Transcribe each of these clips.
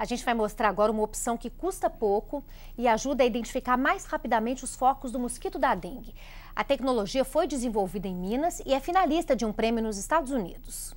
A gente vai mostrar agora uma opção que custa pouco e ajuda a identificar mais rapidamente os focos do mosquito da dengue. A tecnologia foi desenvolvida em Minas e é finalista de um prêmio nos Estados Unidos.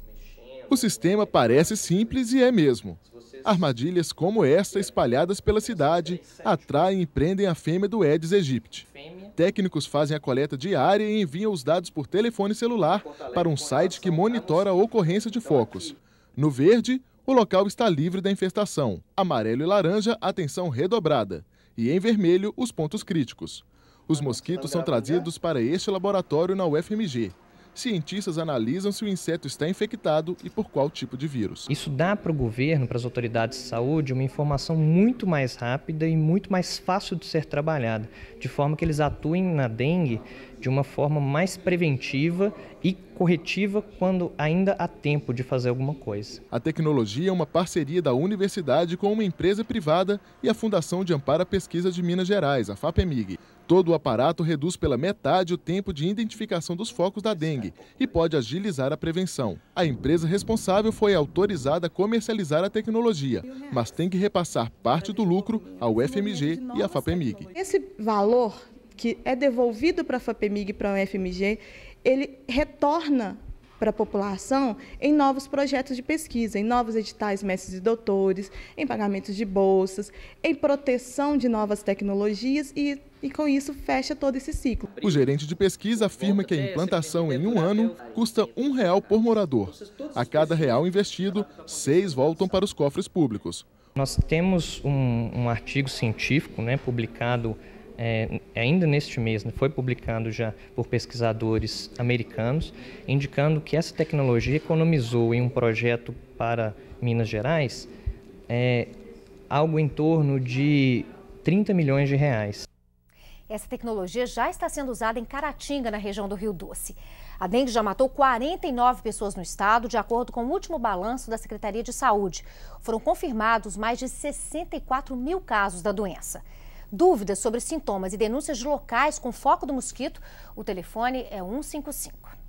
O sistema parece simples e é mesmo. Armadilhas como esta, espalhadas pela cidade, atraem e prendem a fêmea do Aedes aegypti. Técnicos fazem a coleta diária e enviam os dados por telefone celular para um site que monitora a ocorrência de focos. No verde, o local está livre da infestação. Amarelo e laranja, atenção redobrada. E em vermelho, os pontos críticos. Os mosquitos tá são né? trazidos para este laboratório na UFMG. Cientistas analisam se o inseto está infectado e por qual tipo de vírus. Isso dá para o governo, para as autoridades de saúde, uma informação muito mais rápida e muito mais fácil de ser trabalhada, de forma que eles atuem na dengue de uma forma mais preventiva e corretiva quando ainda há tempo de fazer alguma coisa. A tecnologia é uma parceria da universidade com uma empresa privada e a Fundação de Amparo à Pesquisa de Minas Gerais, a FAPEMIG. Todo o aparato reduz pela metade o tempo de identificação dos focos da dengue e pode agilizar a prevenção. A empresa responsável foi autorizada a comercializar a tecnologia, mas tem que repassar parte do lucro ao FMG e à FAPEMIG. Esse valor que é devolvido para a FAPEMIG e para a UFMG, ele retorna para a população em novos projetos de pesquisa, em novos editais mestres e doutores, em pagamentos de bolsas, em proteção de novas tecnologias e, e com isso fecha todo esse ciclo. O gerente de pesquisa afirma que a implantação em um ano custa um real por morador. A cada real investido, seis voltam para os cofres públicos. Nós temos um, um artigo científico né, publicado é, ainda neste mês, né, foi publicado já por pesquisadores americanos, indicando que essa tecnologia economizou em um projeto para Minas Gerais é, algo em torno de 30 milhões de reais. Essa tecnologia já está sendo usada em Caratinga, na região do Rio Doce. A dengue já matou 49 pessoas no estado, de acordo com o último balanço da Secretaria de Saúde. Foram confirmados mais de 64 mil casos da doença. Dúvidas sobre sintomas e denúncias de locais com foco do mosquito, o telefone é 155.